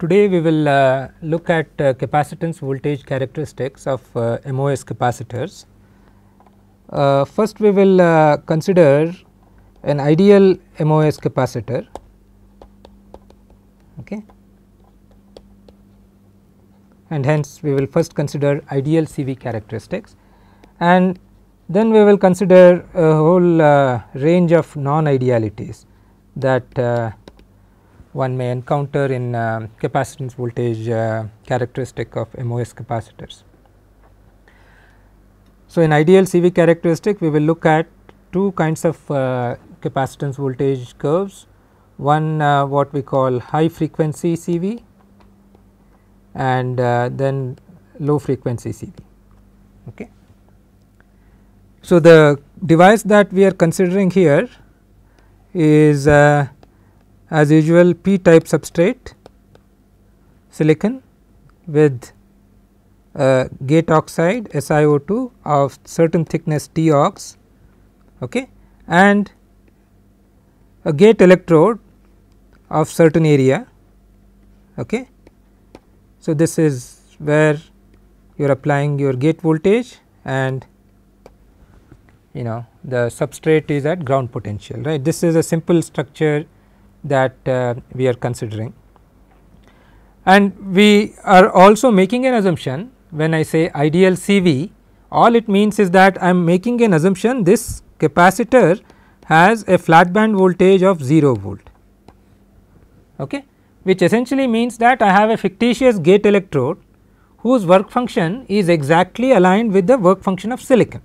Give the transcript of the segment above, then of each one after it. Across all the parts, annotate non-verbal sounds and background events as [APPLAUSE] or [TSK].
today we will uh, look at uh, capacitance voltage characteristics of uh, MOS capacitors. Uh, first we will uh, consider an ideal MOS capacitor. Okay. And hence we will first consider ideal CV characteristics and then we will consider a whole uh, range of non-idealities that one may encounter in uh, capacitance voltage uh, characteristic of MOS capacitors. So, in ideal CV characteristic we will look at two kinds of uh, capacitance voltage curves one uh, what we call high frequency CV and uh, then low frequency CV. Okay. So, the device that we are considering here is uh, as usual p type substrate silicon with uh, gate oxide SiO2 of certain thickness T ox okay, and a gate electrode of certain area. Okay. So, this is where you are applying your gate voltage and you know the substrate is at ground potential right. This is a simple structure that uh, we are considering. And we are also making an assumption when I say ideal CV all it means is that I am making an assumption this capacitor has a flat band voltage of 0 volt okay, which essentially means that I have a fictitious gate electrode whose work function is exactly aligned with the work function of silicon.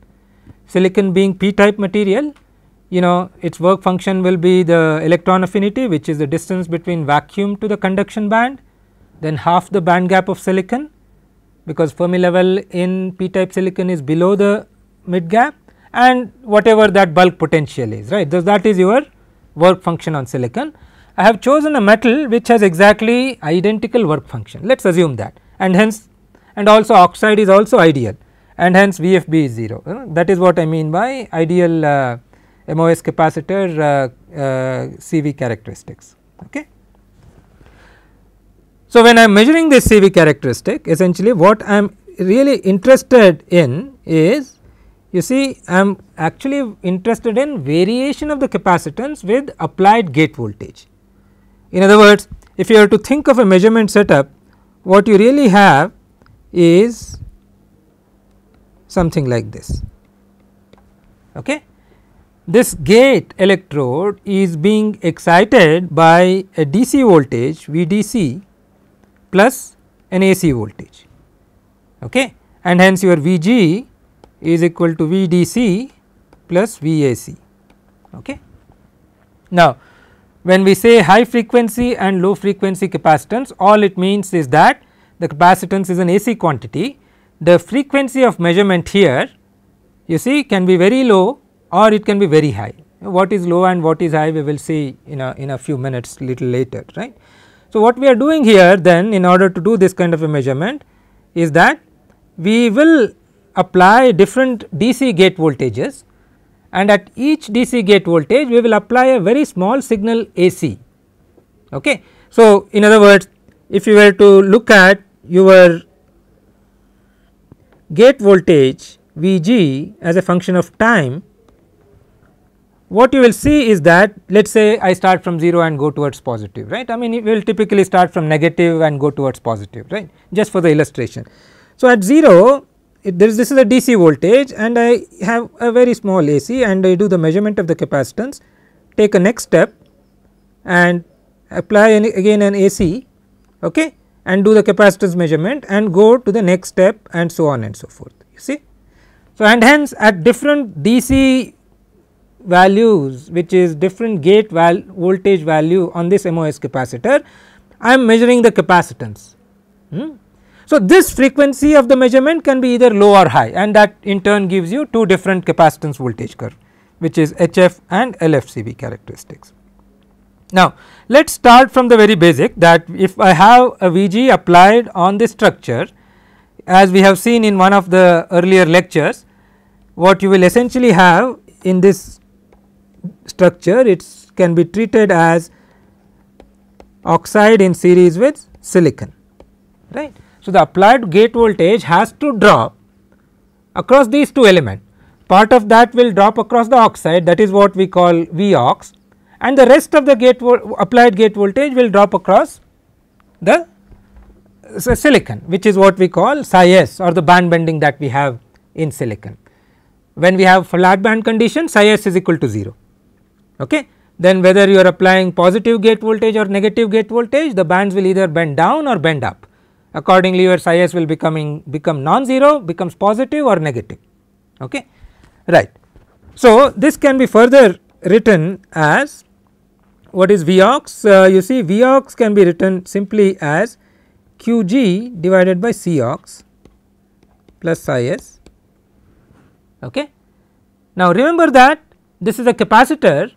Silicon being p type material you know its work function will be the electron affinity which is the distance between vacuum to the conduction band then half the band gap of silicon because Fermi level in p type silicon is below the mid gap and whatever that bulk potential is right. So, that is your work function on silicon. I have chosen a metal which has exactly identical work function let us assume that and hence and also oxide is also ideal and hence VFB is 0 that is what I mean by ideal uh, MOS capacitor uh, uh, CV characteristics okay. So, when I am measuring this CV characteristic essentially what I am really interested in is you see I am actually interested in variation of the capacitance with applied gate voltage. In other words if you are to think of a measurement setup what you really have is something like this. Okay. This gate electrode is being excited by a DC voltage VDC plus an AC voltage okay? and hence your VG is equal to VDC plus VAC. Okay? Now, when we say high frequency and low frequency capacitance all it means is that the capacitance is an AC quantity. The frequency of measurement here you see can be very low or it can be very high. What is low and what is high we will see in a, in a few minutes little later right. So, what we are doing here then in order to do this kind of a measurement is that we will apply different DC gate voltages and at each DC gate voltage we will apply a very small signal AC. Okay. So, in other words if you were to look at your gate voltage V g as a function of time what you will see is that let us say I start from 0 and go towards positive right I mean it will typically start from negative and go towards positive right just for the illustration. So, at 0 there is this is a DC voltage and I have a very small AC and I do the measurement of the capacitance take a next step and apply an, again an AC okay and do the capacitance measurement and go to the next step and so on and so forth you see. So, and hence at different DC values which is different gate val voltage value on this MOS capacitor, I am measuring the capacitance. Hmm? So, this frequency of the measurement can be either low or high and that in turn gives you two different capacitance voltage curve which is HF and LFCV characteristics. Now, let us start from the very basic that if I have a VG applied on this structure as we have seen in one of the earlier lectures, what you will essentially have in this structure it can be treated as oxide in series with silicon right. So, the applied gate voltage has to drop across these two elements part of that will drop across the oxide that is what we call V ox and the rest of the gate applied gate voltage will drop across the so silicon which is what we call psi s or the band bending that we have in silicon. When we have flat band condition psi s is equal to 0 Okay. Then whether you are applying positive gate voltage or negative gate voltage the bands will either bend down or bend up accordingly your psi s will becoming become non-zero becomes positive or negative. Okay. Right. So, this can be further written as what is Vox? Uh, you see Vox can be written simply as Qg divided by Cox plus psi s. Okay. Now, remember that this is a capacitor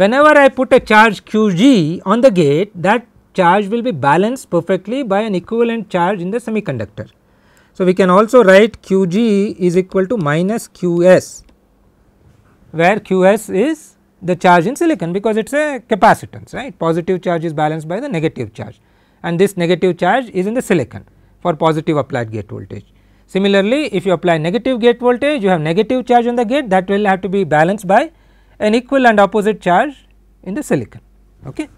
whenever I put a charge QG on the gate that charge will be balanced perfectly by an equivalent charge in the semiconductor. So, we can also write QG is equal to minus QS where QS is the charge in silicon because it is a capacitance right positive charge is balanced by the negative charge and this negative charge is in the silicon for positive applied gate voltage. Similarly, if you apply negative gate voltage you have negative charge on the gate that will have to be balanced by an equal and opposite charge in the silicon. Okay.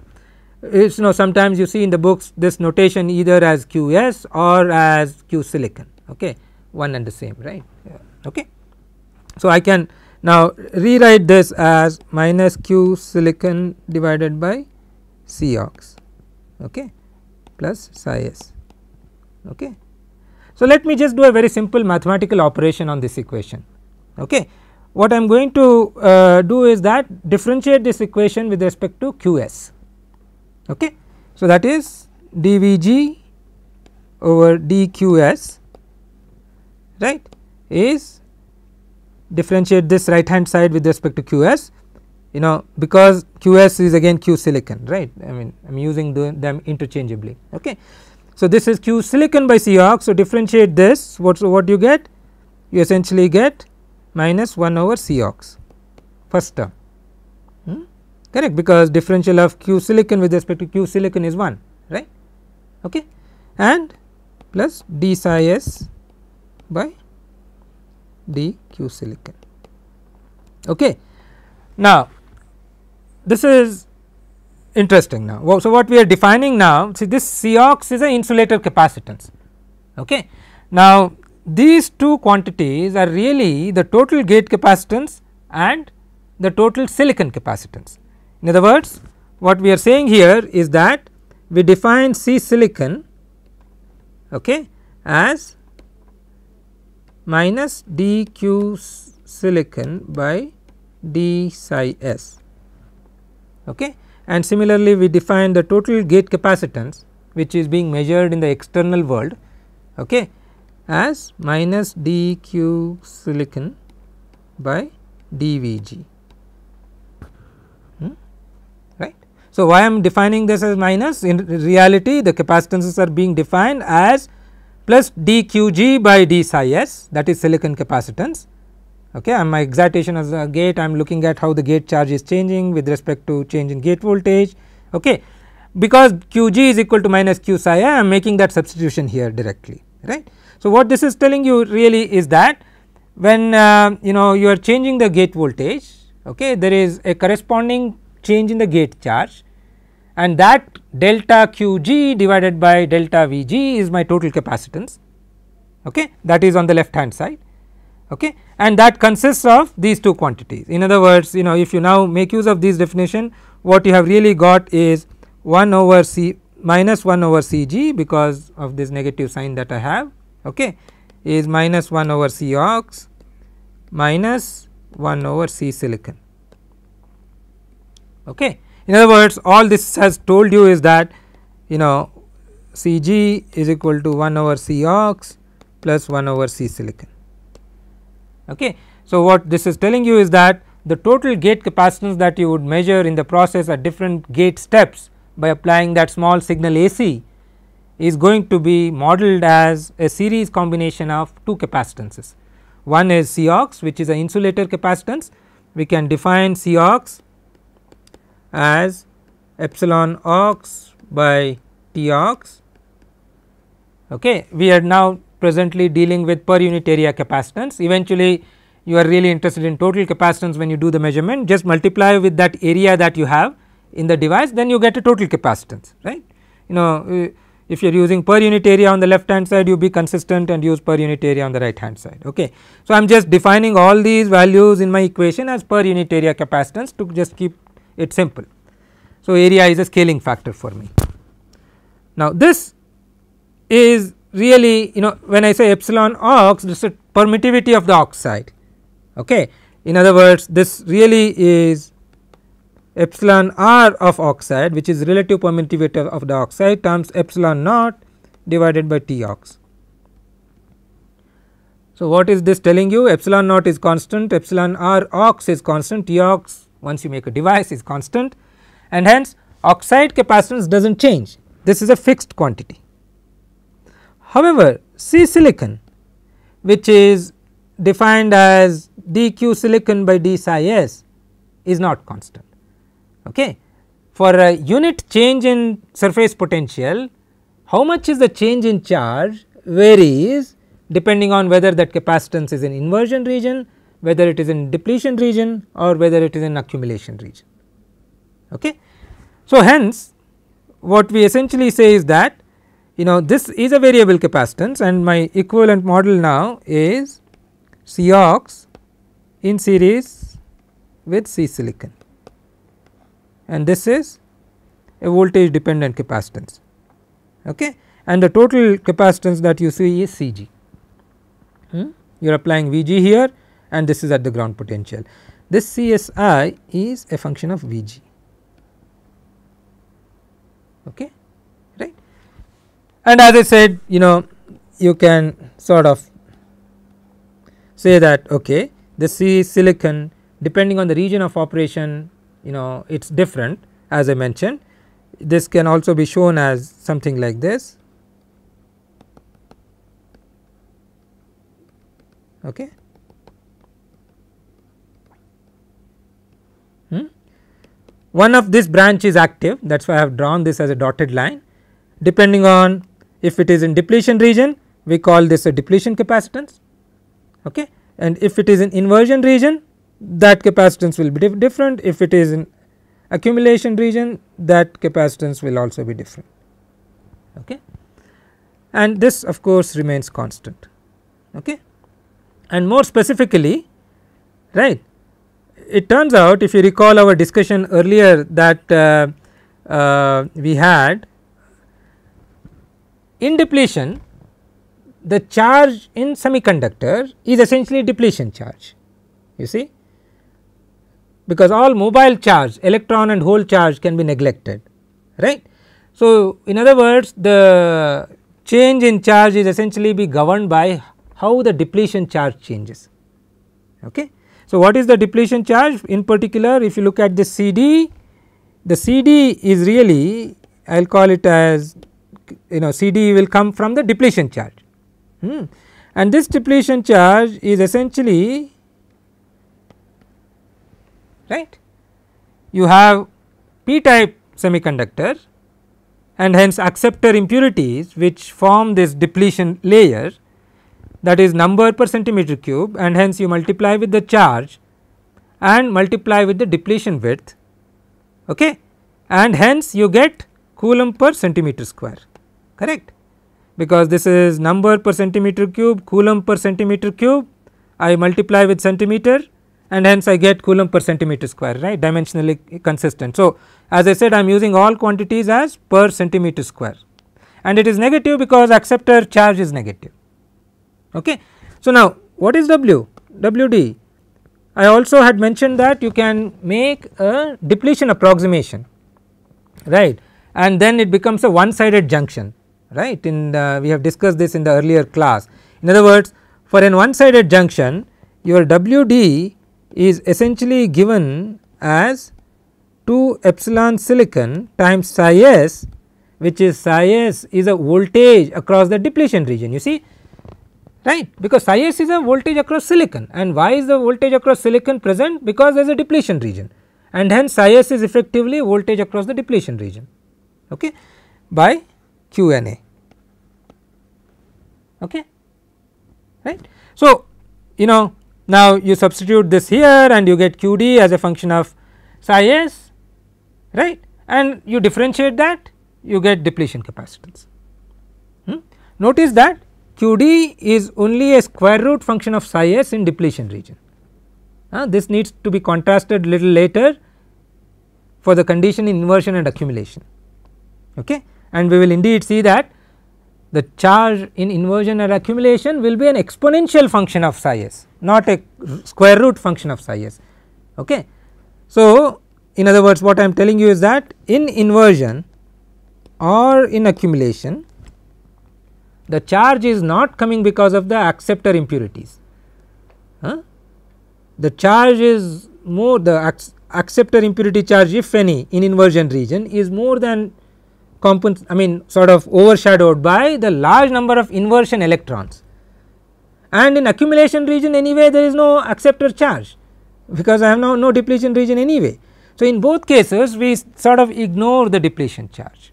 It's, you know sometimes you see in the books this notation either as QS or as Q silicon okay one and the same right yeah. okay. So, I can now rewrite this as minus Q silicon divided by C ox okay plus psi s okay. So, let me just do a very simple mathematical operation on this equation okay what I am going to uh, do is that differentiate this equation with respect to Qs. Okay. So, that is dVg over dQs right is differentiate this right hand side with respect to Qs you know because Qs is again Q silicon right I mean I am using them interchangeably okay. So, this is Q silicon by C ox so differentiate this what so what do you get you essentially get minus 1 over C ox first term hmm? correct because differential of q silicon with respect to q silicon is 1 right okay and plus d psi s by d q silicon okay now this is interesting now so what we are defining now see this c ox is an insulator capacitance okay now these two quantities are really the total gate capacitance and the total silicon capacitance. In other words, what we are saying here is that we define C silicon okay, as minus dq silicon by d psi s. Okay. And similarly, we define the total gate capacitance which is being measured in the external world okay, as minus dq silicon by dvg hmm? right. So, why I am defining this as minus in reality the capacitances are being defined as plus dqg by d psi s that is silicon capacitance okay and my excitation as a gate I am looking at how the gate charge is changing with respect to change in gate voltage okay because qg is equal to minus q psi i am making that substitution here directly right. So, what this is telling you really is that when uh, you know you are changing the gate voltage okay there is a corresponding change in the gate charge and that delta qg divided by delta vg is my total capacitance okay that is on the left hand side okay and that consists of these two quantities in other words you know if you now make use of this definition what you have really got is 1 over c minus 1 over cg because of this negative sign that i have okay, is minus 1 over C ox minus 1 over C silicon. Okay. In other words, all this has told you is that you know Cg is equal to 1 over C ox plus 1 over C silicon. Okay. So, what this is telling you is that the total gate capacitance that you would measure in the process at different gate steps by applying that small signal AC is going to be modeled as a series combination of two capacitances. One is C which is an insulator capacitance we can define C as epsilon ox by T ox. Okay. We are now presently dealing with per unit area capacitance eventually you are really interested in total capacitance when you do the measurement just multiply with that area that you have in the device then you get a total capacitance right. You know uh, if you are using per unit area on the left hand side you be consistent and use per unit area on the right hand side ok. So, I am just defining all these values in my equation as per unit area capacitance to just keep it simple. So, area is a scaling factor for me. Now, this is really you know when I say epsilon ox this is permittivity of the oxide ok. In other words this really is epsilon r of oxide which is relative permittivity of the oxide times epsilon naught divided by T ox. So, what is this telling you epsilon naught is constant epsilon r ox is constant T ox once you make a device is constant and hence oxide capacitance does not change this is a fixed quantity. However, C silicon which is defined as dq silicon by d psi s is not constant. Okay. For a unit change in surface potential, how much is the change in charge varies depending on whether that capacitance is in inversion region, whether it is in depletion region or whether it is in accumulation region. Okay. So, hence what we essentially say is that you know this is a variable capacitance and my equivalent model now is C ox in series with C silicon and this is a voltage dependent capacitance okay and the total capacitance that you see is Cg hmm? you are applying Vg here and this is at the ground potential this CSI is a function of Vg okay right and as I said you know you can sort of say that okay the C silicon depending on the region of operation you know it is different as I mentioned. This can also be shown as something like this. Okay. Hmm? One of this branch is active that is why I have drawn this as a dotted line depending on if it is in depletion region we call this a depletion capacitance okay and if it is in inversion region that capacitance will be dif different. If it is in accumulation region, that capacitance will also be different. Okay. And this of course remains constant. Okay. And more specifically, right, it turns out if you recall our discussion earlier that uh, uh, we had in depletion the charge in semiconductor is essentially depletion charge you see because all mobile charge electron and hole charge can be neglected right. So, in other words the change in charge is essentially be governed by how the depletion charge changes. Okay. So, what is the depletion charge in particular if you look at the CD the CD is really I will call it as you know CD will come from the depletion charge hmm. and this depletion charge is essentially right. You have p type semiconductor and hence acceptor impurities which form this depletion layer that is number per centimeter cube and hence you multiply with the charge and multiply with the depletion width okay and hence you get coulomb per centimeter square correct because this is number per centimeter cube coulomb per centimeter cube I multiply with centimeter and hence I get coulomb per centimeter square right dimensionally consistent. So, as I said I am using all quantities as per centimeter square and it is negative because acceptor charge is negative. Okay. So, now what is W? WD I also had mentioned that you can make a depletion approximation right and then it becomes a one sided junction right in the, we have discussed this in the earlier class. In other words for an one sided junction your WD is essentially given as 2 epsilon silicon times psi s which is psi s is a voltage across the depletion region you see right because psi s is a voltage across silicon and why is the voltage across silicon present because there is a depletion region and hence psi s is effectively voltage across the depletion region okay by q n a okay right so you know now, you substitute this here and you get q d as a function of psi s right and you differentiate that you get depletion capacitance. Hmm? Notice that q d is only a square root function of psi s in depletion region. Uh, this needs to be contrasted little later for the condition inversion and accumulation. Okay? And we will indeed see that the charge in inversion and accumulation will be an exponential function of psi s not a square root function of psi s okay. So, in other words what I am telling you is that in inversion or in accumulation the charge is not coming because of the acceptor impurities. Huh? The charge is more the acceptor impurity charge if any in inversion region is more than compens I mean sort of overshadowed by the large number of inversion electrons and in accumulation region anyway there is no acceptor charge because I have no, no depletion region anyway. So, in both cases we sort of ignore the depletion charge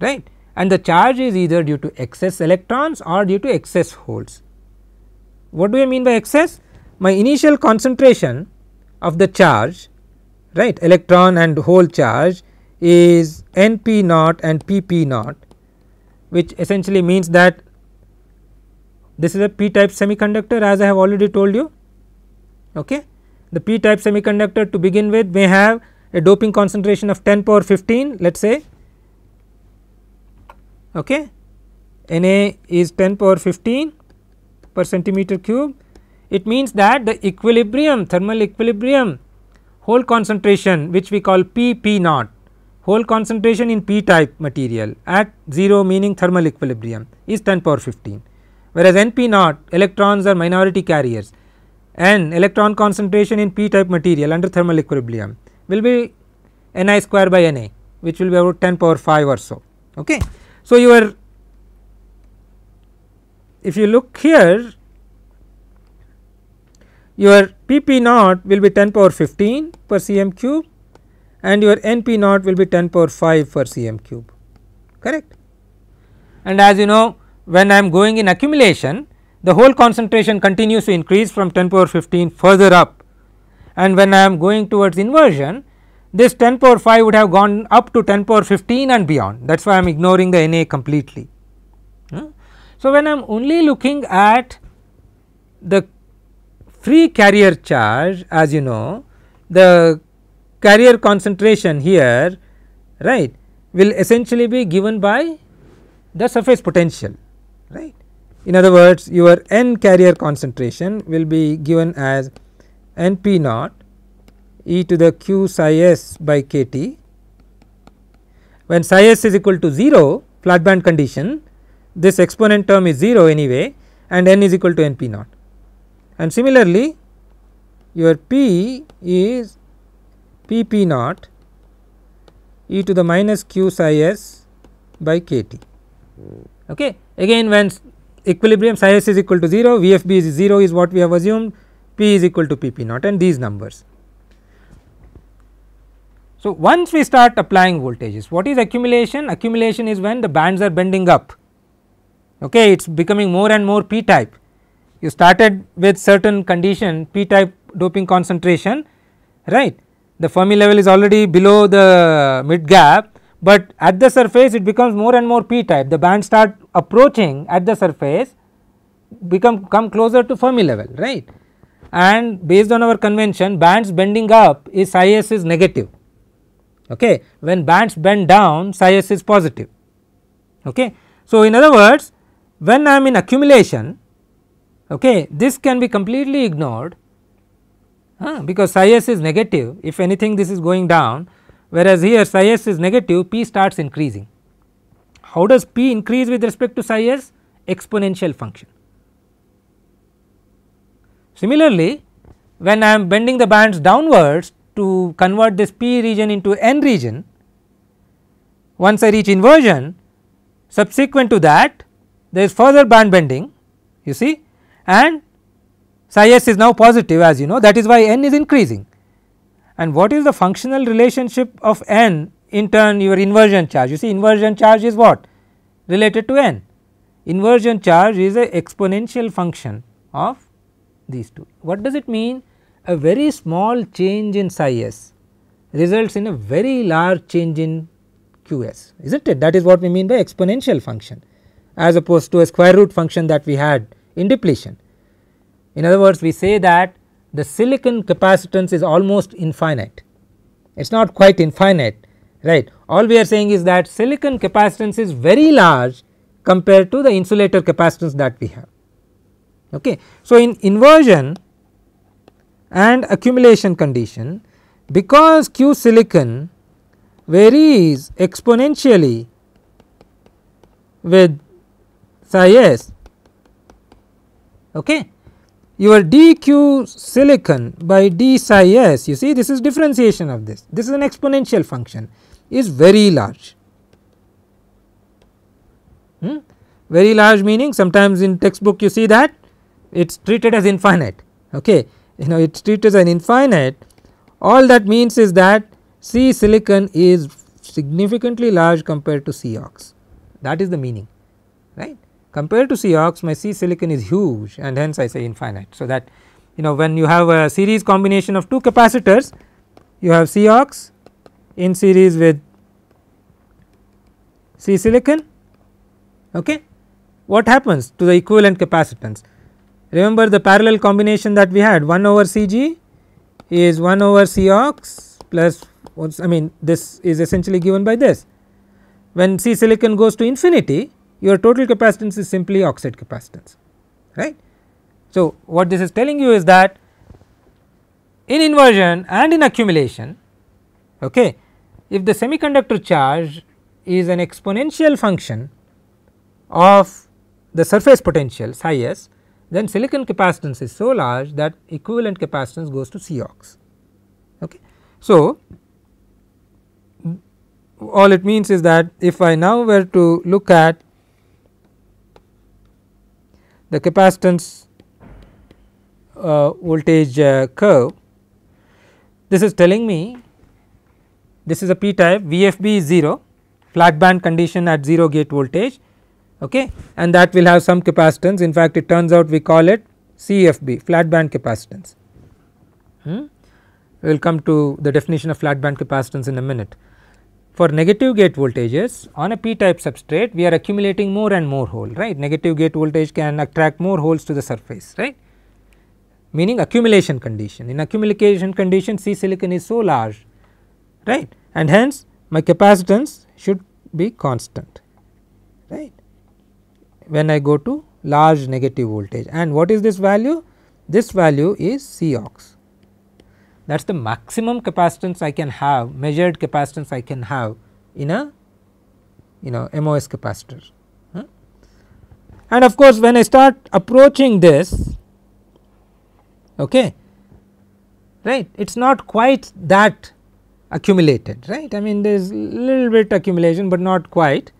right and the charge is either due to excess electrons or due to excess holes. What do I mean by excess? My initial concentration of the charge right electron and hole charge is n p naught and p p naught which essentially means that this is a p type semiconductor as I have already told you. Okay. The p type semiconductor to begin with may have a doping concentration of 10 power 15 let us say. Okay. Na is 10 power 15 per centimeter cube. It means that the equilibrium thermal equilibrium whole concentration which we call P P naught whole concentration in p type material at 0 meaning thermal equilibrium is 10 power 15 whereas np naught electrons are minority carriers and electron concentration in p type material under thermal equilibrium will be ni square by na which will be about 10 power 5 or so. Okay. So, your if you look here your PP naught will be 10 power 15 per cm cube and your NP naught will be 10 power 5 per cm cube correct. And as you know when I am going in accumulation the whole concentration continues to increase from 10 power 15 further up and when I am going towards inversion this 10 power 5 would have gone up to 10 power 15 and beyond that is why I am ignoring the Na completely. Hmm? So, when I am only looking at the free carrier charge as you know the carrier concentration here right will essentially be given by the surface potential right. In other words your n carrier concentration will be given as n p naught e to the q psi s by k t. When psi s is equal to 0 flat band condition this exponent term is 0 anyway and n is equal to n p naught. And similarly your p is p p naught e to the minus q psi s by k t okay again when equilibrium psi s is equal to 0 vfb is 0 is what we have assumed p is equal to pp naught and these numbers so once we start applying voltages what is accumulation accumulation is when the bands are bending up okay it's becoming more and more p type you started with certain condition p type doping concentration right the Fermi level is already below the mid gap but at the surface it becomes more and more p type the bands start approaching at the surface become come closer to Fermi level right and based on our convention bands bending up is psi s is negative okay when bands bend down psi s is positive okay so in other words when i am in accumulation okay this can be completely ignored because psi s is negative if anything this is going down whereas here psi s is negative p starts increasing. How does p increase with respect to psi s? Exponential function. Similarly, when I am bending the bands downwards to convert this p region into n region, once I reach inversion subsequent to that there is further band bending you see and psi s is now positive as you know that is why n is increasing and what is the functional relationship of n in turn your inversion charge. You see inversion charge is what related to n. Inversion charge is a exponential function of these two. What does it mean? A very small change in psi s results in a very large change in q s is not it? That is what we mean by exponential function as opposed to a square root function that we had in depletion. In other words, we say that the silicon capacitance is almost infinite. It is not quite infinite, right. All we are saying is that silicon capacitance is very large compared to the insulator capacitance that we have. Okay. So, in inversion and accumulation condition, because Q silicon varies exponentially with psi s, okay, your dq silicon by d psi s you see this is differentiation of this this is an exponential function is very large hmm? very large meaning sometimes in textbook you see that it is treated as infinite okay you know it is treated as an infinite all that means is that c silicon is significantly large compared to c ox that is the meaning right Compared to ox, my C silicon is huge and hence I say infinite. So, that you know when you have a series combination of two capacitors, you have ox in series with C silicon. Okay. What happens to the equivalent capacitance? Remember the parallel combination that we had 1 over Cg is 1 over Cox plus I mean this is essentially given by this. When C silicon goes to infinity your total capacitance is simply oxide capacitance right. So, what this is telling you is that in inversion and in accumulation okay, if the semiconductor charge is an exponential function of the surface potential psi s then silicon capacitance is so large that equivalent capacitance goes to C ox. Okay. So, all it means is that if I now were to look at the capacitance uh, voltage uh, curve. This is telling me this is a p type VFB is 0 flat band condition at 0 gate voltage okay and that will have some capacitance in fact it turns out we call it CFB flat band capacitance. Hmm? We will come to the definition of flat band capacitance in a minute for negative gate voltages on a p-type substrate we are accumulating more and more hole right negative gate voltage can attract more holes to the surface right meaning accumulation condition in accumulation condition c silicon is so large right and hence my capacitance should be constant right when I go to large negative voltage and what is this value this value is C ox that is the maximum capacitance I can have measured capacitance I can have in a you know MOS capacitor. And of course, when I start approaching this okay right it is not quite that accumulated right I mean there is little bit accumulation, but not quite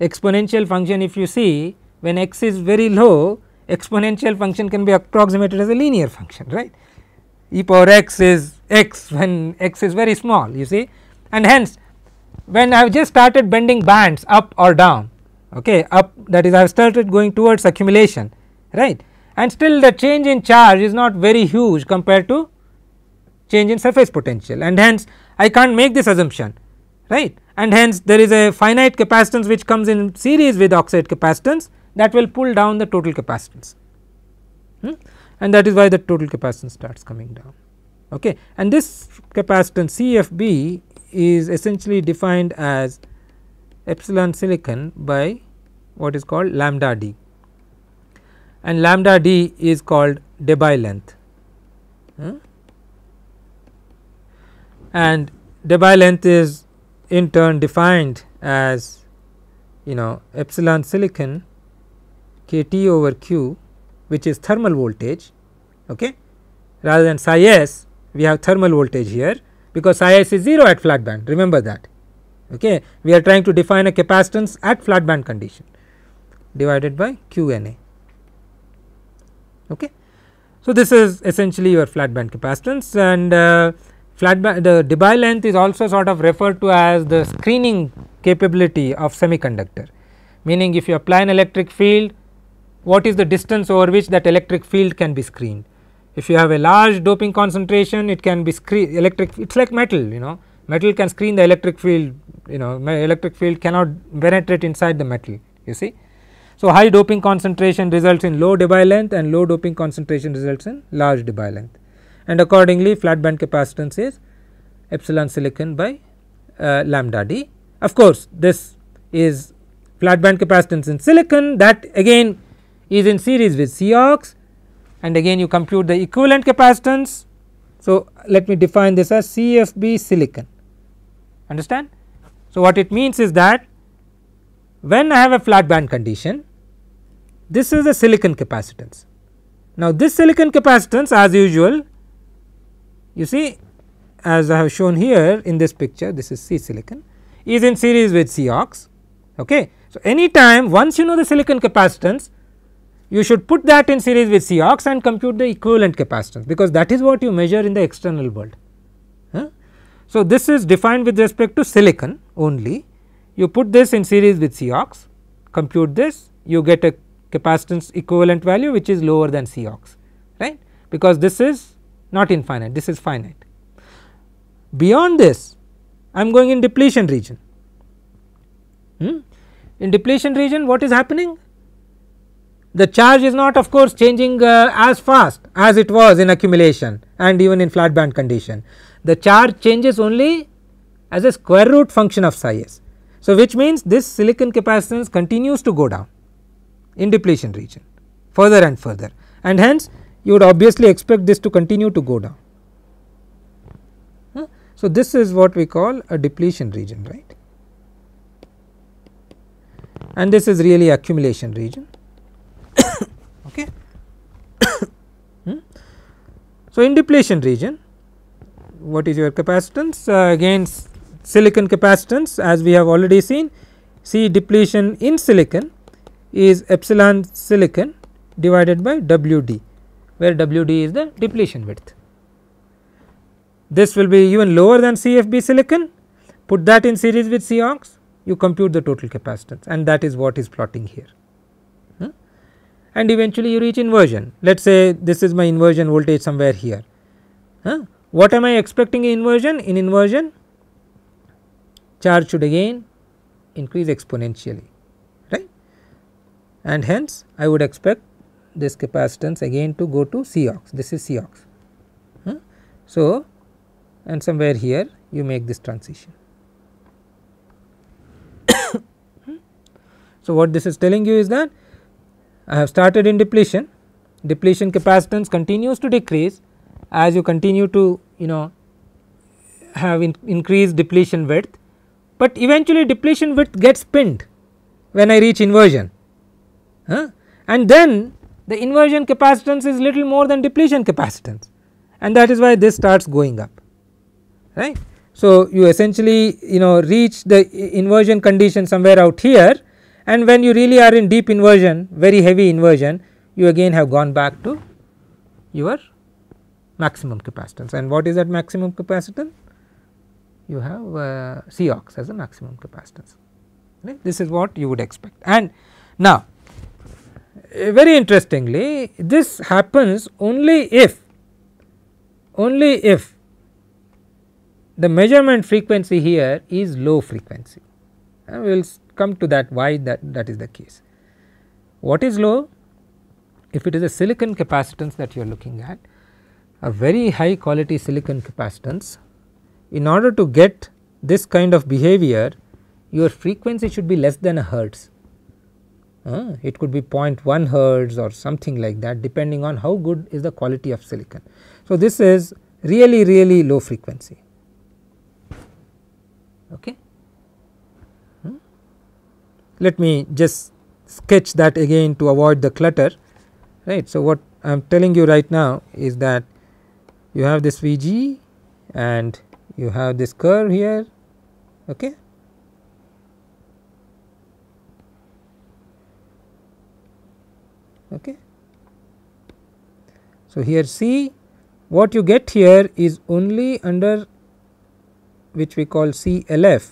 exponential function if you see when x is very low exponential function can be approximated as a linear function right e power x is x when x is very small you see and hence when I have just started bending bands up or down okay up that is I have started going towards accumulation right and still the change in charge is not very huge compared to change in surface potential and hence I can't make this assumption right and hence there is a finite capacitance which comes in series with oxide capacitance that will pull down the total capacitance. Hmm? and that is why the total capacitance starts coming down. Okay. And this capacitance CFB is essentially defined as epsilon silicon by what is called lambda d and lambda d is called Debye length hmm? and Debye length is in turn defined as you know epsilon silicon k t over q which is thermal voltage okay rather than psi s we have thermal voltage here because psi s is 0 at flat band remember that okay we are trying to define a capacitance at flat band condition divided by qna okay so this is essentially your flat band capacitance and uh, flat band the Debye length is also sort of referred to as the screening capability of semiconductor meaning if you apply an electric field what is the distance over which that electric field can be screened. If you have a large doping concentration it can be screen electric it is like metal you know metal can screen the electric field you know electric field cannot penetrate inside the metal you see. So, high doping concentration results in low debye length and low doping concentration results in large debye length and accordingly flat band capacitance is epsilon silicon by uh, lambda d. Of course, this is flat band capacitance in silicon that again is in series with Cox and again you compute the equivalent capacitance. So, let me define this as CFB silicon understand. So, what it means is that when I have a flat band condition this is the silicon capacitance. Now, this silicon capacitance as usual you see as I have shown here in this picture this is C silicon is in series with Cox. Okay. So, any time once you know the silicon capacitance you should put that in series with Cox and compute the equivalent capacitance because that is what you measure in the external world. So, this is defined with respect to silicon only you put this in series with Cox compute this you get a capacitance equivalent value which is lower than Cox right because this is not infinite this is finite. Beyond this I am going in depletion region. Hmm? In depletion region what is happening the charge is not of course changing uh, as fast as it was in accumulation and even in flat band condition. The charge changes only as a square root function of psi s. So, which means this silicon capacitance continues to go down in depletion region further and further and hence you would obviously expect this to continue to go down. So, this is what we call a depletion region right and this is really accumulation region okay. hmm? So, in depletion region what is your capacitance uh, again silicon capacitance as we have already seen C depletion in silicon is epsilon silicon divided by WD where WD is the depletion width. This will be even lower than CFB silicon put that in series with C ox you compute the total capacitance and that is what is plotting here and eventually you reach inversion. Let us say this is my inversion voltage somewhere here. Huh? What am I expecting in inversion? In inversion charge should again increase exponentially right and hence I would expect this capacitance again to go to C this is C Huh? So, and somewhere here you make this transition. [COUGHS] so, what this is telling you is that I have started in depletion, depletion capacitance continues to decrease as you continue to you know have in increased depletion width, but eventually depletion width gets pinned when I reach inversion huh? and then the inversion capacitance is little more than depletion capacitance and that is why this starts going up right. So, you essentially you know reach the inversion condition somewhere out here and when you really are in deep inversion very heavy inversion you again have gone back to your maximum capacitance and what is that maximum capacitance? You have uh, Cox as a maximum capacitance right? this is what you would expect and now uh, very interestingly this happens only if only if the measurement frequency here is low frequency. we will come to that why that, that is the case. What is low? If it is a silicon capacitance that you are looking at, a very high quality silicon capacitance, in order to get this kind of behavior, your frequency should be less than a hertz. Uh, it could be 0.1 hertz or something like that depending on how good is the quality of silicon. So, this is really really low frequency. Okay. Let me just sketch that again to avoid the clutter right. So, what I am telling you right now is that you have this V g and you have this curve here. Okay. Okay. So, here C what you get here is only under which we call CLF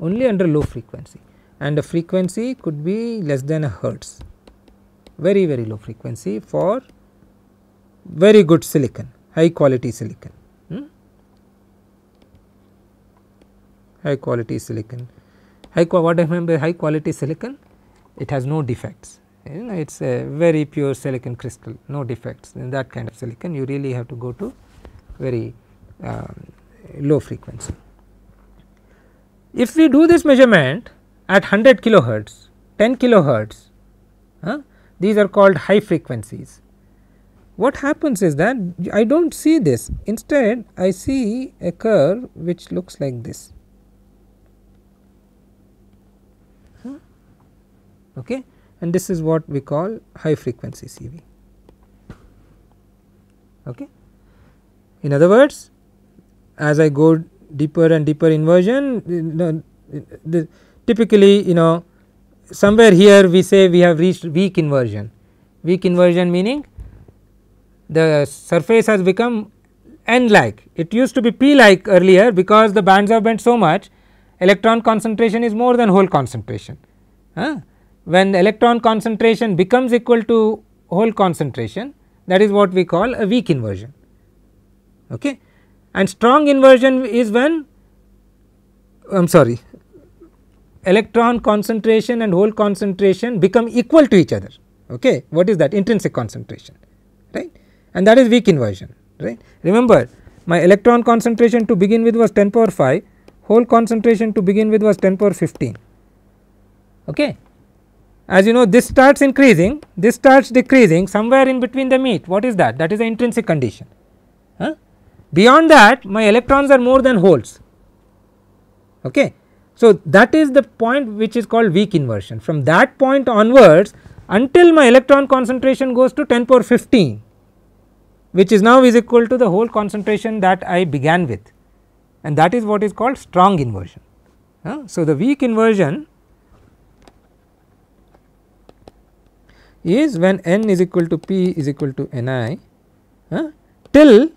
only under low frequency and the frequency could be less than a hertz very very low frequency for very good silicon high quality silicon hmm? high quality silicon high what I mean by high quality silicon it has no defects you know it is a very pure silicon crystal no defects in that kind of silicon you really have to go to very um, low frequency. If we do this measurement at 100 kilohertz, 10 kilohertz, these are called high frequencies. What happens is that I do not see this, instead I see a curve which looks like this. Okay? And this is what we call high frequency CV. Okay? In other words, as I go deeper and deeper inversion, the, the, typically you know somewhere here we say we have reached weak inversion weak inversion meaning the surface has become n like it used to be p like earlier because the bands have bent so much electron concentration is more than hole concentration. Huh? When electron concentration becomes equal to hole concentration that is what we call a weak inversion. Okay? And strong inversion is when I am sorry electron concentration and hole concentration become equal to each other okay what is that intrinsic concentration right and that is weak inversion right remember my electron concentration to begin with was 10 power 5 hole concentration to begin with was 10 power 15 okay as you know this starts increasing this starts decreasing somewhere in between they meet what is that that is the intrinsic condition huh? beyond that my electrons are more than holes okay so, that is the point which is called weak inversion from that point onwards until my electron concentration goes to 10 power 15 which is now is equal to the whole concentration that I began with and that is what is called strong inversion. Uh, so, the weak inversion is when n is equal to p is equal to n i uh, till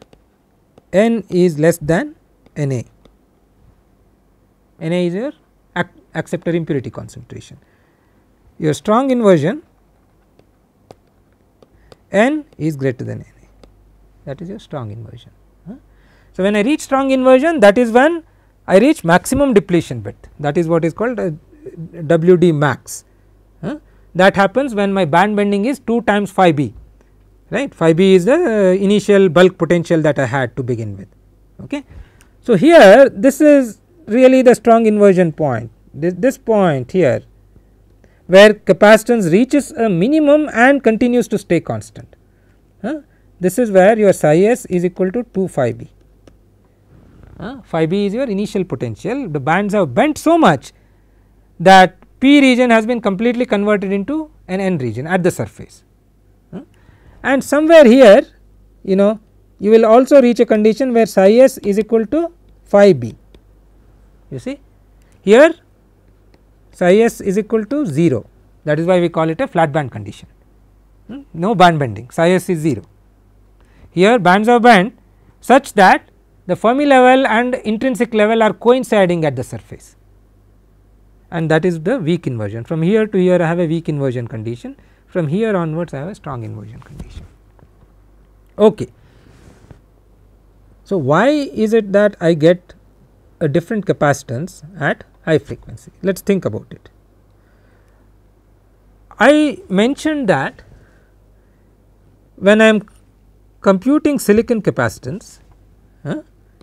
n is less than n a. Na is your acceptor impurity concentration. Your strong inversion N is greater than Na that is your strong inversion. So, when I reach strong inversion that is when I reach maximum depletion bit that is what is called uh, WD max that happens when my band bending is 2 times phi b right phi b is the uh, initial bulk potential that I had to begin with. Okay. So, here this is really the strong inversion point this, this point here where capacitance reaches a minimum and continues to stay constant. Huh? This is where your psi s is equal to 2 phi b. Phi b is your initial potential the bands have bent so much that p region has been completely converted into an n region at the surface. And somewhere here you know you will also reach a condition where psi s is equal to phi b you see. Here psi s is equal to 0 that is why we call it a flat band condition, hmm? no band bending psi s is 0. Here bands are band such that the Fermi level and intrinsic level are coinciding at the surface and that is the weak inversion. From here to here I have a weak inversion condition, from here onwards I have a strong inversion condition. Okay. So, why is it that I get a different capacitance at high frequency. Let us think about it. I mentioned that when I am computing silicon capacitance, uh,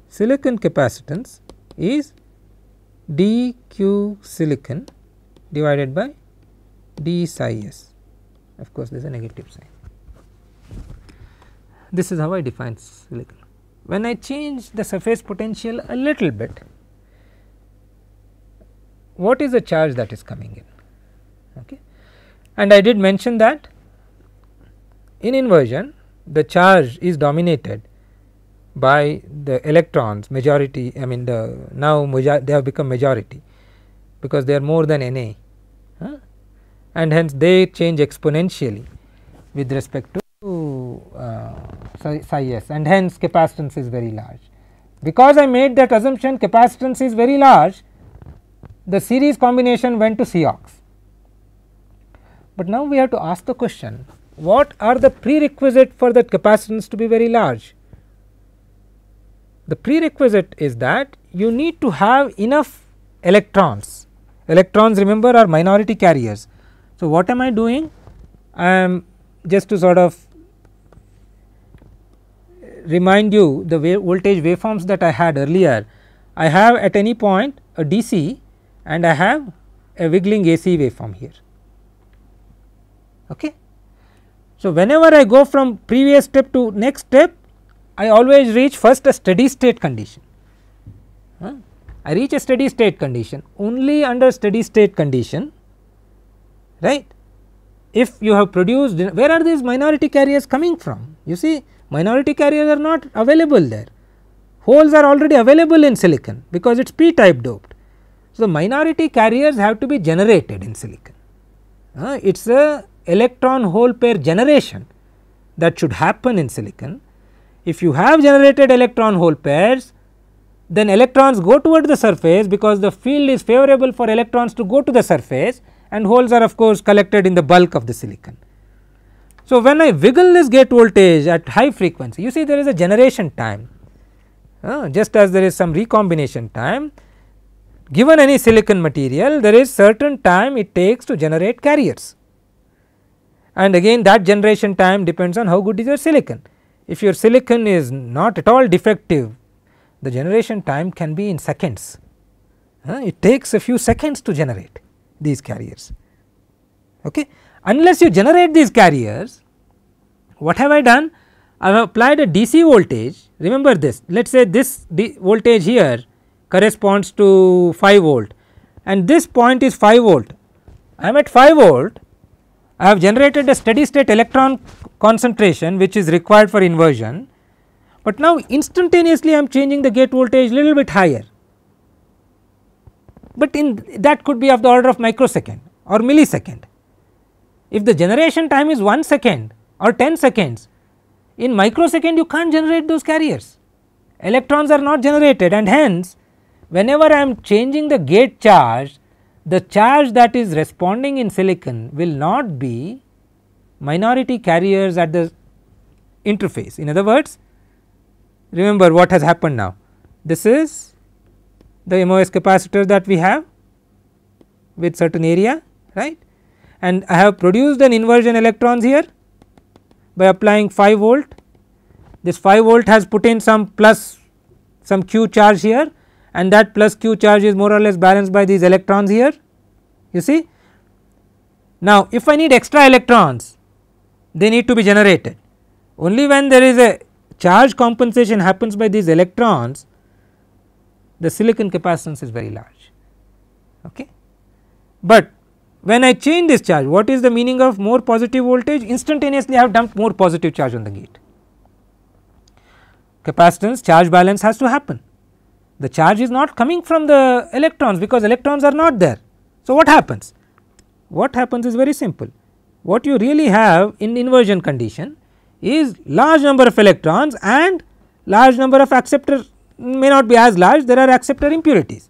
silicon capacitance is dq silicon divided by d psi s. Of course, there is a negative sign. This is how I define silicon when I change the surface potential a little bit, what is the charge that is coming in okay and i did mention that in inversion the charge is dominated by the electrons majority i mean the now they have become majority because they are more than na huh? and hence they change exponentially with respect to to psi, psi s and hence capacitance is very large. Because I made that assumption capacitance is very large the series combination went to Cox. But now we have to ask the question what are the prerequisite for that capacitance to be very large? The prerequisite is that you need to have enough electrons. Electrons remember are minority carriers. So, what am I doing? I am just to sort of remind you the wave voltage waveforms that I had earlier, I have at any point a DC and I have a wiggling AC waveform here. Okay. So, whenever I go from previous step to next step, I always reach first a steady state condition. Huh? I reach a steady state condition only under steady state condition, right. If you have produced where are these minority carriers coming from? You see minority carriers are not available there. Holes are already available in silicon because it is p type doped. So, minority carriers have to be generated in silicon. Uh, it is a electron hole pair generation that should happen in silicon. If you have generated electron hole pairs, then electrons go towards the surface because the field is favorable for electrons to go to the surface and holes are of course collected in the bulk of the silicon. So, when I wiggle this gate voltage at high frequency you see there is a generation time uh, just as there is some recombination time given any silicon material there is certain time it takes to generate carriers and again that generation time depends on how good is your silicon. If your silicon is not at all defective the generation time can be in seconds uh, it takes a few seconds to generate these carriers. Okay unless you generate these carriers what have I done? I have applied a DC voltage remember this let us say this D voltage here corresponds to 5 volt and this point is 5 volt. I am at 5 volt I have generated a steady state electron concentration which is required for inversion, but now instantaneously I am changing the gate voltage little bit higher. But in that could be of the order of microsecond or millisecond if the generation time is 1 second or 10 seconds, in microsecond you can't generate those carriers. Electrons are not generated and hence whenever I am changing the gate charge, the charge that is responding in silicon will not be minority carriers at the interface. In other words, remember what has happened now. This is the MOS capacitor that we have with certain area, right and I have produced an inversion electrons here by applying 5 volt. This 5 volt has put in some plus some q charge here and that plus q charge is more or less balanced by these electrons here you see. Now, if I need extra electrons they need to be generated only when there is a charge compensation happens by these electrons the silicon capacitance is very large. Okay. But when I change this charge what is the meaning of more positive voltage instantaneously I have dumped more positive charge on the gate. Capacitance charge balance has to happen the charge is not coming from the electrons because electrons are not there. So, what happens? What happens is very simple what you really have in inversion condition is large number of electrons and large number of acceptor may not be as large there are acceptor impurities.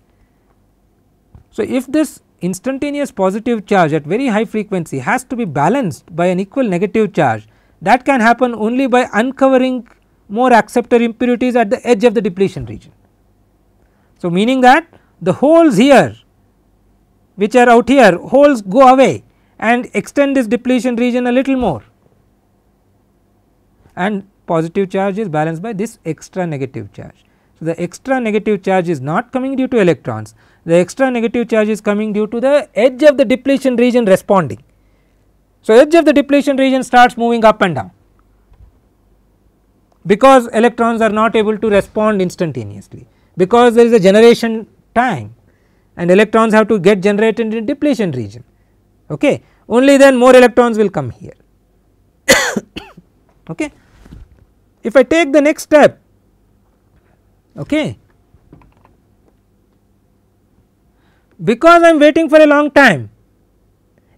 So, if this instantaneous positive charge at very high frequency has to be balanced by an equal negative charge that can happen only by uncovering more acceptor impurities at the edge of the depletion region. So, meaning that the holes here which are out here holes go away and extend this depletion region a little more and positive charge is balanced by this extra negative charge. So, the extra negative charge is not coming due to electrons the extra negative charge is coming due to the edge of the depletion region responding. So, edge of the depletion region starts moving up and down because electrons are not able to respond instantaneously because there is a generation time and electrons have to get generated in depletion region okay only then more electrons will come here [COUGHS] okay if i take the next step okay because I am waiting for a long time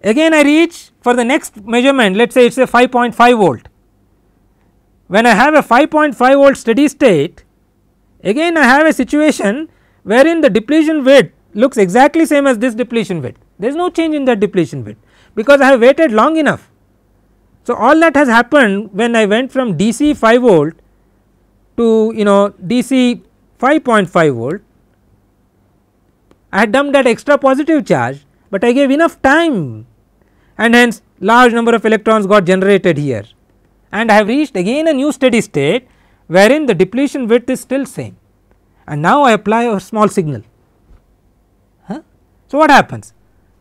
again I reach for the next measurement let us say it is a 5.5 volt. When I have a 5.5 volt steady state again I have a situation wherein the depletion width looks exactly same as this depletion width there is no change in that depletion width because I have waited long enough. So, all that has happened when I went from DC 5 volt to you know DC 5.5 volt I had dumped that extra positive charge, but I gave enough time and hence large number of electrons got generated here and I have reached again a new steady state wherein the depletion width is still same and now I apply a small signal. Huh? So, what happens?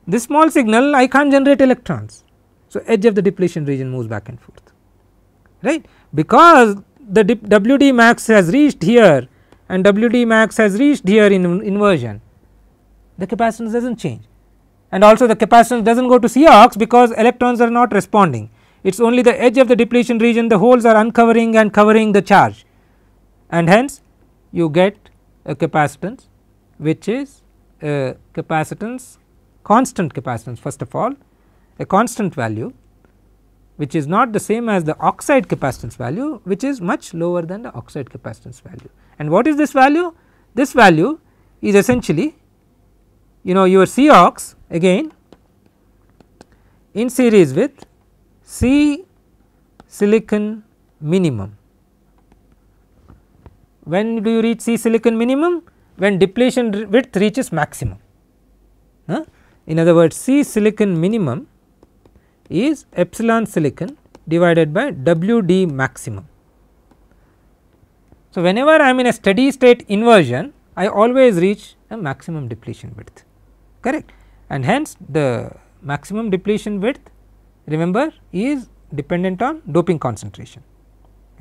This small signal I can't generate electrons. So, edge of the depletion region moves back and forth right because the WD max has reached here and WD max has reached here in inversion the capacitance does not change and also the capacitance does not go to Cox because electrons are not responding. It is only the edge of the depletion region the holes are uncovering and covering the charge and hence you get a capacitance which is a capacitance constant capacitance first of all a constant value which is not the same as the oxide capacitance value which is much lower than the oxide capacitance value. And what is this value? This value is essentially you know your C ox again in series with C silicon minimum. When do you reach C silicon minimum? When depletion width reaches maximum. Huh? In other words, C silicon minimum is epsilon silicon divided by WD maximum. So, whenever I am in a steady state inversion, I always reach a maximum depletion width correct and hence the maximum depletion width remember is dependent on doping concentration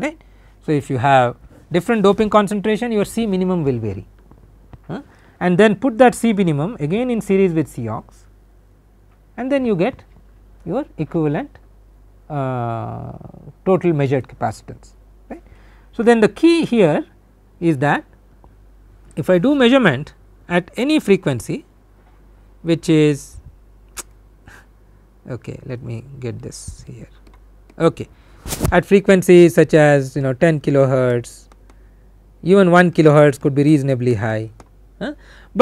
right. So, if you have different doping concentration your C minimum will vary and then put that C minimum again in series with C ox and then you get your equivalent uh, total measured capacitance right. So, then the key here is that if I do measurement at any frequency which is [TSK] okay let me get this here okay at frequencies such as you know 10 kilohertz even 1 kilohertz could be reasonably high huh?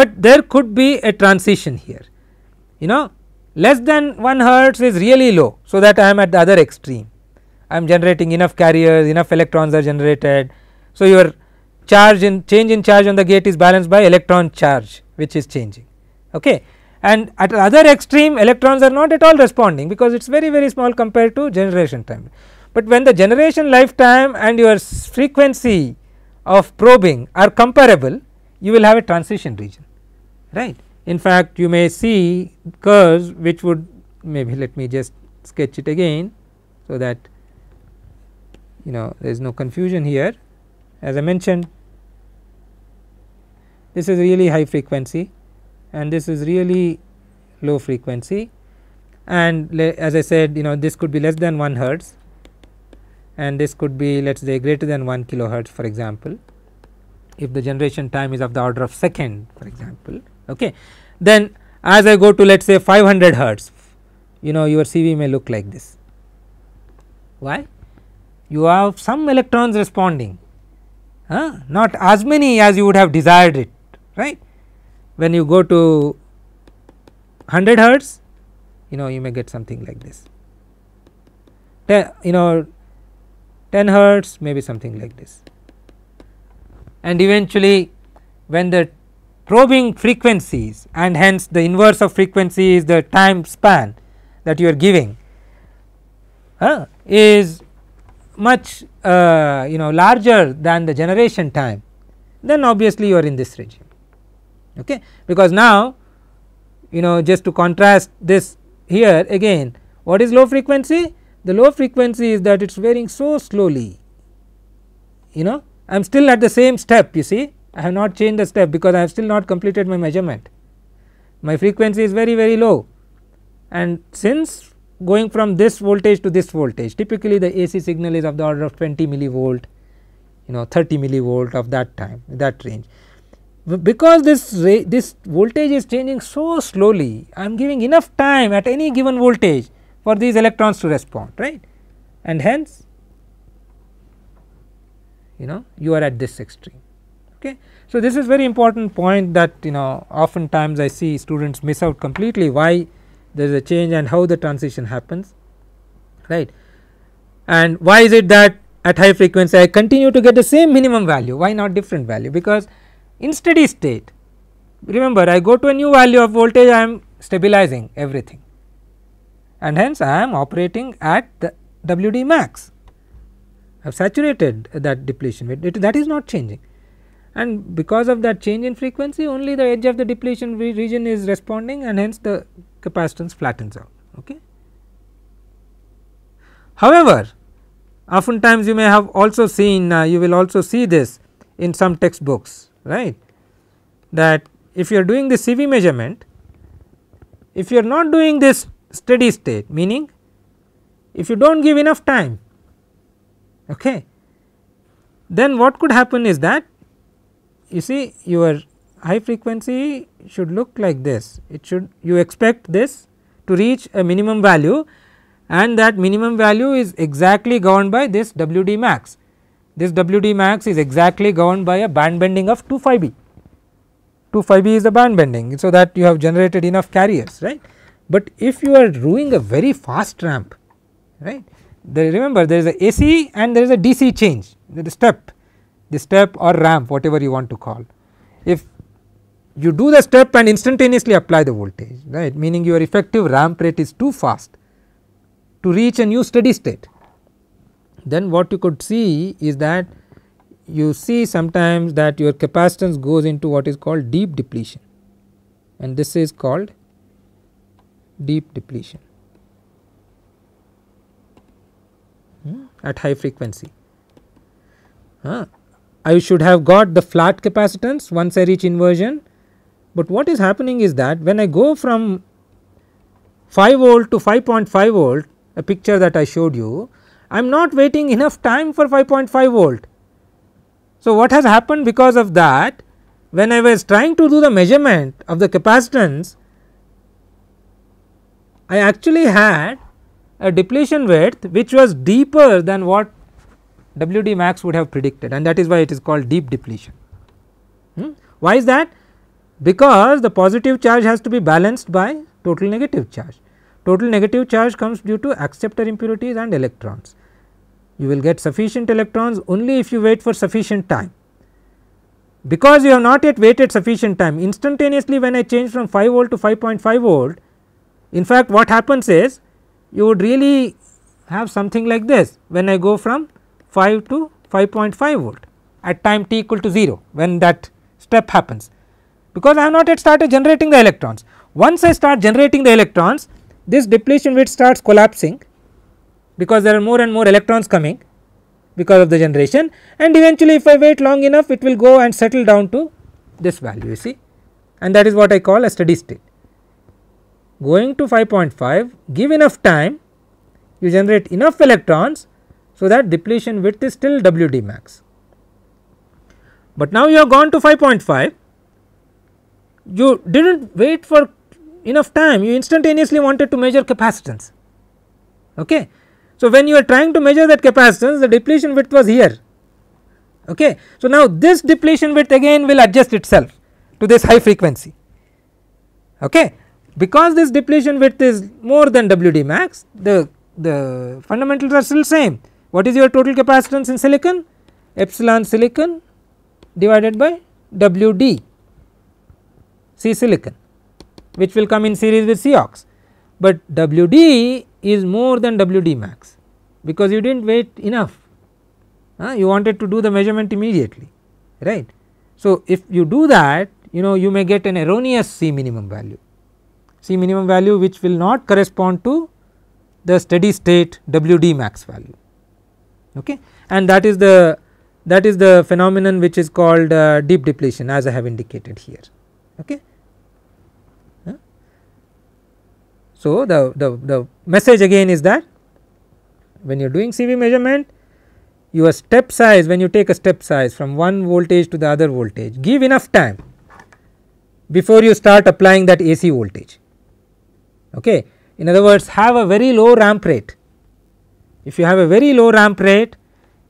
but there could be a transition here you know less than 1 hertz is really low so that i am at the other extreme i am generating enough carriers enough electrons are generated so your charge in change in charge on the gate is balanced by electron charge which is changing okay and at other extreme electrons are not at all responding because it is very very small compared to generation time. But when the generation lifetime and your frequency of probing are comparable you will have a transition region right. In fact, you may see curves which would maybe let me just sketch it again. So, that you know there is no confusion here as I mentioned this is really high frequency and this is really low frequency and as I said you know this could be less than 1 hertz and this could be let us say greater than 1 kilohertz for example if the generation time is of the order of second for example okay then as I go to let us say 500 hertz you know your CV may look like this why you have some electrons responding huh? not as many as you would have desired it right when you go to 100 hertz you know you may get something like this Ten, you know 10 hertz maybe something like this and eventually when the probing frequencies and hence the inverse of frequency is the time span that you are giving huh, is much uh, you know larger than the generation time then obviously you are in this regime okay because now you know just to contrast this here again what is low frequency the low frequency is that it is varying so slowly you know I am still at the same step you see I have not changed the step because I have still not completed my measurement my frequency is very very low and since going from this voltage to this voltage typically the AC signal is of the order of 20 millivolt you know 30 millivolt of that time that range because this this voltage is changing so slowly I am giving enough time at any given voltage for these electrons to respond right and hence you know you are at this extreme okay. So, this is very important point that you know oftentimes I see students miss out completely why there is a change and how the transition happens right and why is it that at high frequency I continue to get the same minimum value why not different value because in steady state remember I go to a new value of voltage I am stabilizing everything and hence I am operating at the WD max I have saturated that depletion it, that is not changing and because of that change in frequency only the edge of the depletion re region is responding and hence the capacitance flattens out. Okay. However, oftentimes you may have also seen uh, you will also see this in some textbooks right that if you are doing the CV measurement, if you are not doing this steady state meaning if you do not give enough time, okay, then what could happen is that you see your high frequency should look like this. It should you expect this to reach a minimum value and that minimum value is exactly governed by this WD max this WD max is exactly governed by a band bending of 2 phi b. 2 phi b is the band bending so that you have generated enough carriers right. But if you are doing a very fast ramp right there remember there is a AC and there is a DC change the step the step or ramp whatever you want to call. If you do the step and instantaneously apply the voltage right meaning your effective ramp rate is too fast to reach a new steady state then what you could see is that you see sometimes that your capacitance goes into what is called deep depletion and this is called deep depletion hmm, at high frequency. I should have got the flat capacitance once I reach inversion, but what is happening is that when I go from 5 volt to 5.5 volt a picture that I showed you I am not waiting enough time for 5.5 volt. So, what has happened because of that when I was trying to do the measurement of the capacitance I actually had a depletion width which was deeper than what WD max would have predicted and that is why it is called deep depletion. Hmm? Why is that? Because the positive charge has to be balanced by total negative charge. Total negative charge comes due to acceptor impurities and electrons. You will get sufficient electrons only if you wait for sufficient time. Because you have not yet waited sufficient time instantaneously when I change from 5 volt to 5.5 volt in fact what happens is you would really have something like this when I go from 5 to 5.5 volt at time t equal to 0 when that step happens because I have not yet started generating the electrons. Once I start generating the electrons this depletion width starts collapsing because there are more and more electrons coming because of the generation and eventually if I wait long enough it will go and settle down to this value you see and that is what I call a steady state. Going to 5.5 give enough time you generate enough electrons so that depletion width is still WD max. But now you have gone to 5.5 you did not wait for enough time you instantaneously wanted to measure capacitance. Okay. So, when you are trying to measure that capacitance the depletion width was here okay. So, now this depletion width again will adjust itself to this high frequency okay. Because this depletion width is more than WD max the, the fundamentals are still same. What is your total capacitance in silicon? Epsilon silicon divided by WD C silicon which will come in series with C ox but WD is more than WD max because you did not wait enough uh, you wanted to do the measurement immediately right. So, if you do that you know you may get an erroneous C minimum value C minimum value which will not correspond to the steady state WD max value okay. and that is the that is the phenomenon which is called uh, deep depletion as I have indicated here okay. So, the, the, the message again is that when you are doing CV measurement your step size when you take a step size from one voltage to the other voltage give enough time before you start applying that AC voltage. Okay. In other words have a very low ramp rate. If you have a very low ramp rate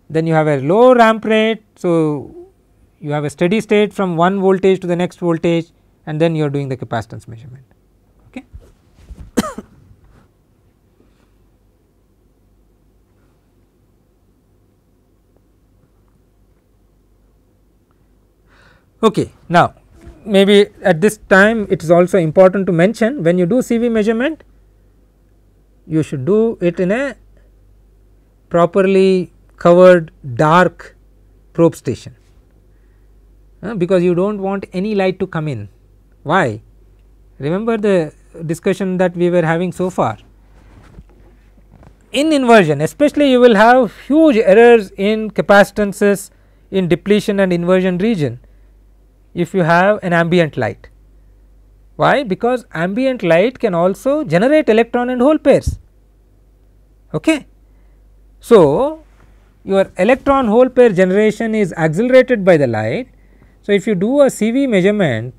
then you have a low ramp rate. So, you have a steady state from one voltage to the next voltage and then you are doing the capacitance measurement. Okay. Now, maybe at this time it is also important to mention when you do CV measurement, you should do it in a properly covered dark probe station, uh, because you do not want any light to come in. Why? Remember the discussion that we were having so far. In inversion especially you will have huge errors in capacitances in depletion and inversion region if you have an ambient light. Why? Because ambient light can also generate electron and hole pairs. Okay. So, your electron hole pair generation is accelerated by the light. So, if you do a CV measurement,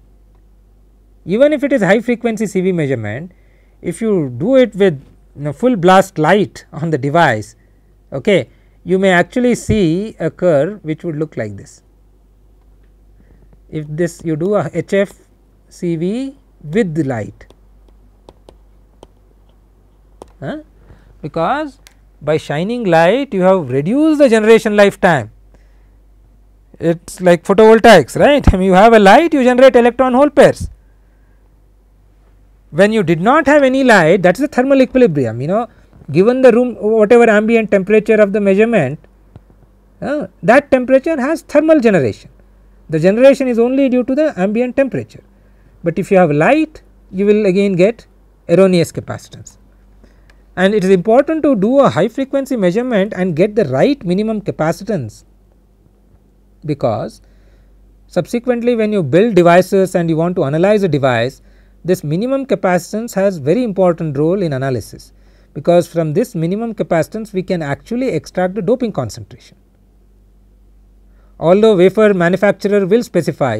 even if it is high frequency CV measurement, if you do it with you know, full blast light on the device, okay, you may actually see a curve which would look like this if this you do a CV with light huh? because by shining light you have reduced the generation lifetime it is like photovoltaics right I [LAUGHS] mean you have a light you generate electron hole pairs when you did not have any light that is the thermal equilibrium you know given the room whatever ambient temperature of the measurement uh, that temperature has thermal generation the generation is only due to the ambient temperature, but if you have light you will again get erroneous capacitance. And it is important to do a high frequency measurement and get the right minimum capacitance because subsequently when you build devices and you want to analyze a device this minimum capacitance has very important role in analysis because from this minimum capacitance we can actually extract the doping concentration although wafer manufacturer will specify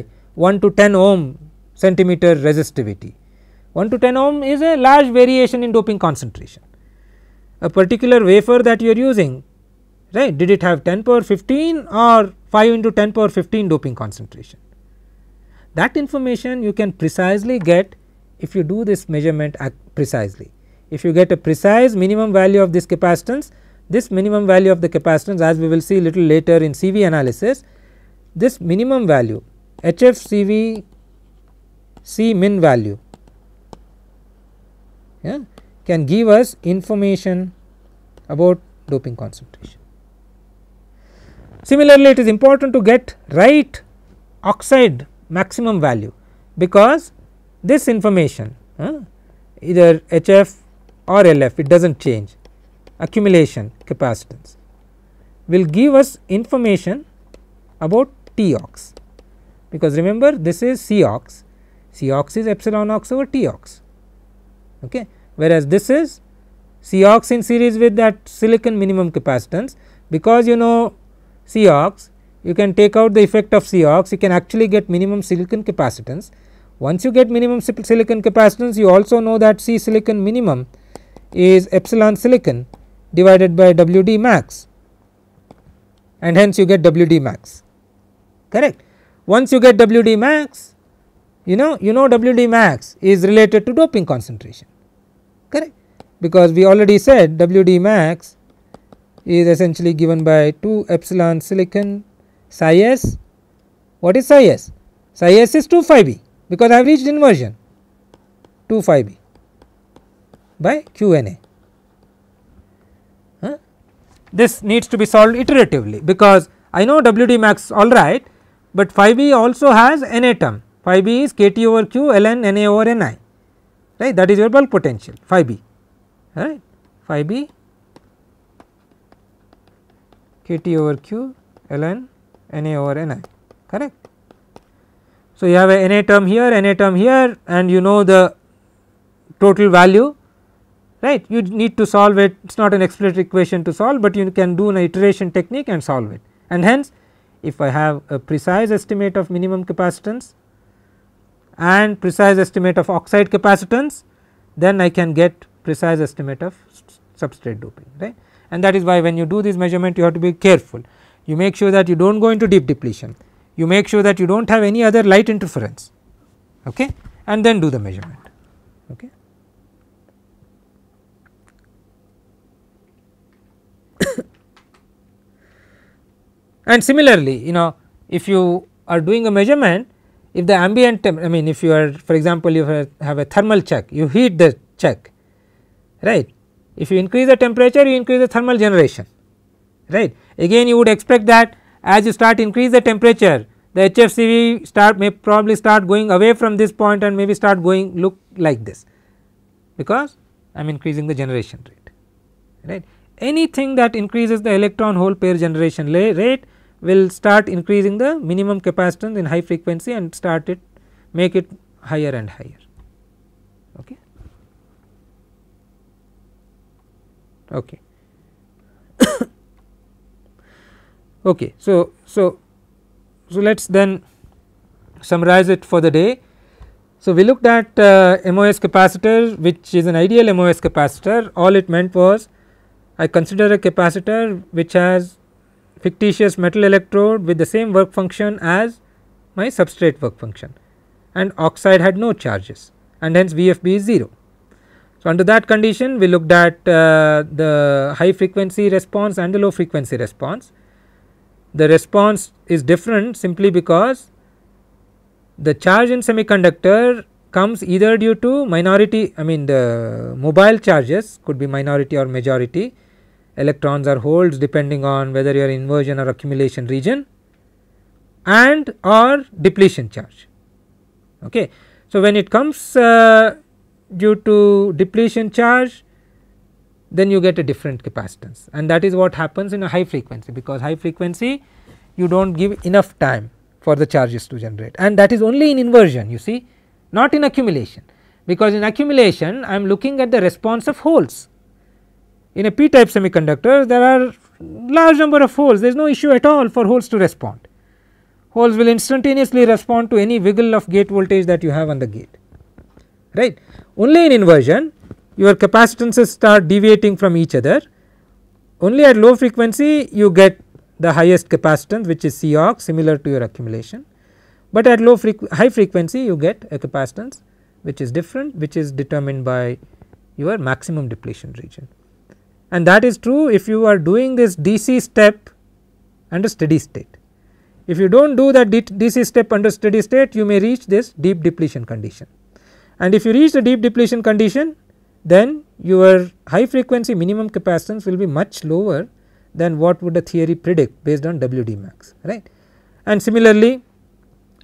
1 to 10 ohm centimeter resistivity. 1 to 10 ohm is a large variation in doping concentration. A particular wafer that you are using right did it have 10 power 15 or 5 into 10 power 15 doping concentration. That information you can precisely get if you do this measurement precisely. If you get a precise minimum value of this capacitance, this minimum value of the capacitance as we will see little later in CV analysis this minimum value HFCV C min value yeah, can give us information about doping concentration. Similarly, it is important to get right oxide maximum value because this information uh, either HF or LF it does not change accumulation capacitance will give us information about T ox because remember this is C ox, C ox is epsilon ox over T ox, okay. whereas this is C ox in series with that silicon minimum capacitance because you know C ox you can take out the effect of C ox you can actually get minimum silicon capacitance. Once you get minimum silicon capacitance you also know that C silicon minimum is epsilon silicon divided by W d max and hence you get W d max correct. Once you get WD max you know you know WD max is related to doping concentration correct because we already said WD max is essentially given by 2 epsilon silicon psi s. What is psi s? Psi s is 2 phi b because I have reached inversion 2 phi b by QNA. Huh? This needs to be solved iteratively because I know WD max all right, but phi b also has n atom phi b is k t over q ln na over ni right that is your bulk potential phi b right phi b k t over q ln na over ni correct. So, you have a na term here na term here and you know the total value right you need to solve it it is not an explicit equation to solve, but you can do an iteration technique and solve it and hence if I have a precise estimate of minimum capacitance and precise estimate of oxide capacitance, then I can get precise estimate of substrate doping right. And that is why when you do this measurement you have to be careful. You make sure that you do not go into deep depletion, you make sure that you do not have any other light interference okay, and then do the measurement. Okay. And similarly, you know if you are doing a measurement, if the ambient temp I mean if you are for example, you have a thermal check, you heat the check right. If you increase the temperature, you increase the thermal generation right. Again you would expect that as you start increase the temperature, the HFCV start may probably start going away from this point and maybe start going look like this because I am increasing the generation rate right. Anything that increases the electron hole pair generation rate will start increasing the minimum capacitance in high frequency and start it make it higher and higher. Okay. Okay. [COUGHS] okay. So, so, so let us then summarize it for the day. So, we looked at uh, MOS capacitor which is an ideal MOS capacitor all it meant was I consider a capacitor which has fictitious metal electrode with the same work function as my substrate work function and oxide had no charges and hence VFB is 0. So, under that condition we looked at uh, the high frequency response and the low frequency response. The response is different simply because the charge in semiconductor comes either due to minority I mean the mobile charges could be minority or majority electrons or holes depending on whether you are inversion or accumulation region and or depletion charge. Okay. So, when it comes uh, due to depletion charge then you get a different capacitance and that is what happens in a high frequency because high frequency you do not give enough time for the charges to generate and that is only in inversion you see not in accumulation because in accumulation I am looking at the response of holes in a p-type semiconductor there are large number of holes there is no issue at all for holes to respond. Holes will instantaneously respond to any wiggle of gate voltage that you have on the gate right. Only in inversion your capacitances start deviating from each other only at low frequency you get the highest capacitance which is COG similar to your accumulation, but at low frequ high frequency you get a capacitance which is different which is determined by your maximum depletion region and that is true if you are doing this DC step under steady state. If you do not do that DC step under steady state you may reach this deep depletion condition and if you reach the deep depletion condition then your high frequency minimum capacitance will be much lower than what would the theory predict based on WD max right. And similarly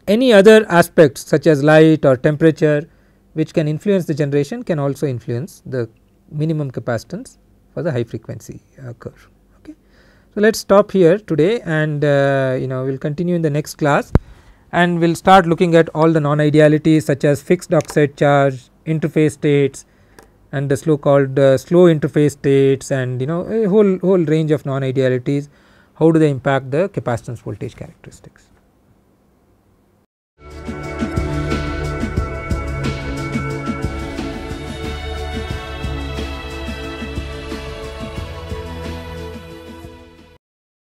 any other aspects such as light or temperature which can influence the generation can also influence the minimum capacitance for the high frequency uh, curve. Okay. So, let us stop here today and uh, you know we will continue in the next class and we will start looking at all the non-idealities such as fixed oxide charge, interface states and the slow called uh, slow interface states and you know a whole whole range of non-idealities how do they impact the capacitance voltage characteristics.